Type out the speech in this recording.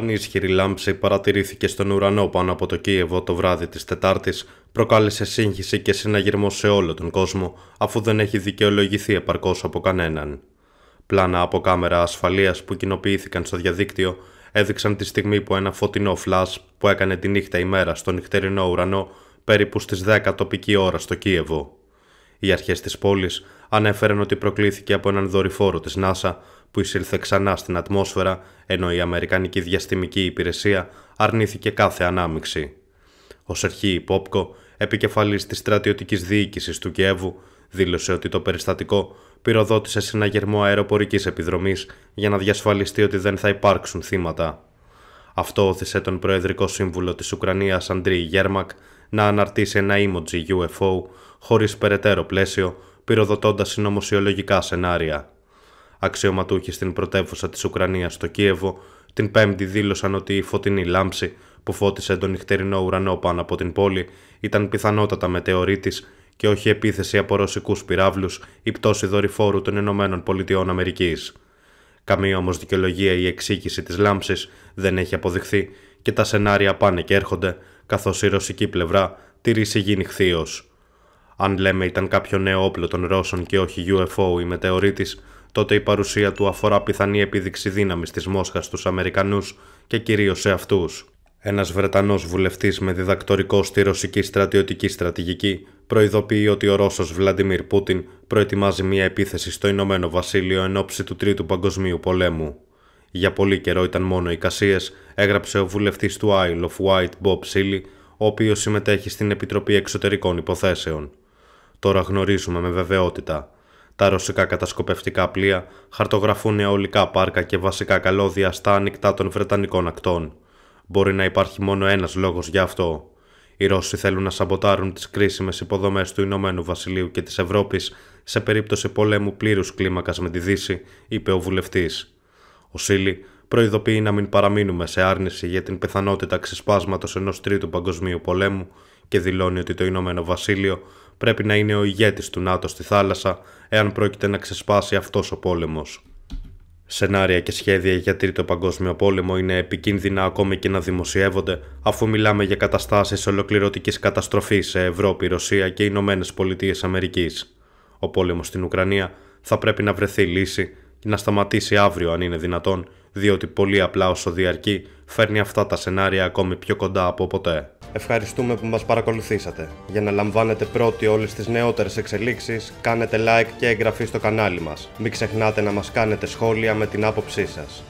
πανίσχυρη λάμψη παρατηρήθηκε στον ουρανό πάνω από το Κίεβο το βράδυ της Τετάρτης, προκάλεσε σύγχυση και συναγερμό σε όλο τον κόσμο, αφού δεν έχει δικαιολογηθεί επαρκώς από κανέναν. Πλάνα από κάμερα ασφαλείας που κοινοποιήθηκαν στο διαδίκτυο έδειξαν τη στιγμή που ένα φωτεινό φλα που έκανε τη νύχτα ημέρα στο νυχτερινό ουρανό περίπου στις 10 τοπική ώρα στο Κίεβο. Οι αρχές της πόλης ανέφεραν ότι προκλήθηκε από έναν δορυφόρο της NASA που εισήλθε ξανά στην ατμόσφαιρα, ενώ η Αμερικανική Διαστημική Υπηρεσία αρνήθηκε κάθε ανάμειξη. Ο Σερχή Πόπκο, επικεφαλής της στρατιωτικής διοίκησης του Κιέβου, δήλωσε ότι το περιστατικό πυροδότησε συναγερμό αεροπορικής επιδρομής για να διασφαλιστεί ότι δεν θα υπάρξουν θύματα. Αυτό όθησε τον Προεδρικό Σύμβουλο της Ουκρανίας Αντρί Γέρμακ να αναρτήσει ένα emoji UFO χωρίς περαιτέρω πλαίσιο, πυροδοτώντας συνωμοσιολογικά σενάρια αξιωματούχοι στην πρωτεύουσα της Ουκρανίας στο Κίεβο, την Πέμπτη δήλωσαν ότι η φωτεινή λάμψη που φώτισε τον νυχτερινό ουρανό πάνω από την πόλη ήταν πιθανότατα μετεωρίτης και όχι επίθεση από ρωσικούς Καμία όμω δικαιολογία ή πτώση δορυφόρου των Ηνωμένων Πολιτειών Αμερικής. Καμία όμως δικαιολογία ή εξήγηση της λάμψης δεν έχει αποδειχθεί και τα σενάρια πάνε και έρχονται, καθώς η ρωσική πλευρά ρίση γίνει χθείω. Αν λέμε ήταν κάποιο νέο όπλο των Ρώσων και όχι UFO ή μετεωρίτης, τότε η παρουσία του αφορά πιθανή επίδειξη δύναμης της Μόσχας στους Αμερικανούς και κυρίως σε αυτούς. Ένας βρετανός βουλευτής με διδακτορικό στη ρωσική στρατιωτική στρατηγική προειδοποιεί ότι ο Ρώσος Βλαντιμίρ Πούτιν προετοιμάζει μια επίθεση στο Ηνωμένο Βασίλειο εν ώψη του Τρίτου Παγκοσμίου Πολέμου. Για πολύ καιρό ήταν μόνο οι κασίες, έγραψε ο βουλευτής του Isle of Wight, Bob Seeley, ο οποίος συμμετέχει στην Επιτροπή Εξωτερικών Υποθέσεων. Τώρα γνωρίζουμε με βεβαιότητα τα ρωσικά κατασκοπευτικά πλοία χαρτογραφούν αιωλικά πάρκα και βασικά καλώδια στα ανοιχτά των Βρετανικών ακτών. Μπορεί να υπάρχει μόνο ένας λόγος γι' αυτό. Οι Ρώσοι θέλουν να σαμποτάρουν τις κρίσιμες υποδομές του Ηνωμένου Βασιλείου και της Ευρώπης σε περίπτωση πολέμου πλήρους κλίμακας με τη Δύση, είπε ο βουλευτής. Ο Σίλι προειδοποιεί να μην παραμείνουμε σε άρνηση για την πιθανότητα ξεσπάσματος ενός τρίτου παγκοσμίου πολέμου και δηλώνει ότι το Ηνωμένο Βασίλειο πρέπει να είναι ο ηγέτης του ΝΑΤΟ στη θάλασσα εάν πρόκειται να ξεσπάσει αυτός ο πόλεμος. Σενάρια και σχέδια για Τρίτο Παγκόσμιο Πόλεμο είναι επικίνδυνα ακόμη και να δημοσιεύονται, αφού μιλάμε για καταστάσεις ολοκληρωτικής καταστροφής σε Ευρώπη, Ρωσία και Ηνωμένες Πολιτείες Αμερικής. Ο πόλεμος στην Ουκρανία θα πρέπει να βρεθεί λύση και να σταματήσει αύριο αν είναι δυνατόν, διότι πολύ απλά όσο διαρκεί φέρνει αυτά τα σενάρια ακόμη πιο κοντά από ποτέ. Ευχαριστούμε που μας παρακολουθήσατε. Για να λαμβάνετε πρώτοι όλες τις νεότερες εξελίξεις, κάνετε like και εγγραφή στο κανάλι μας. Μην ξεχνάτε να μας κάνετε σχόλια με την άποψή σας.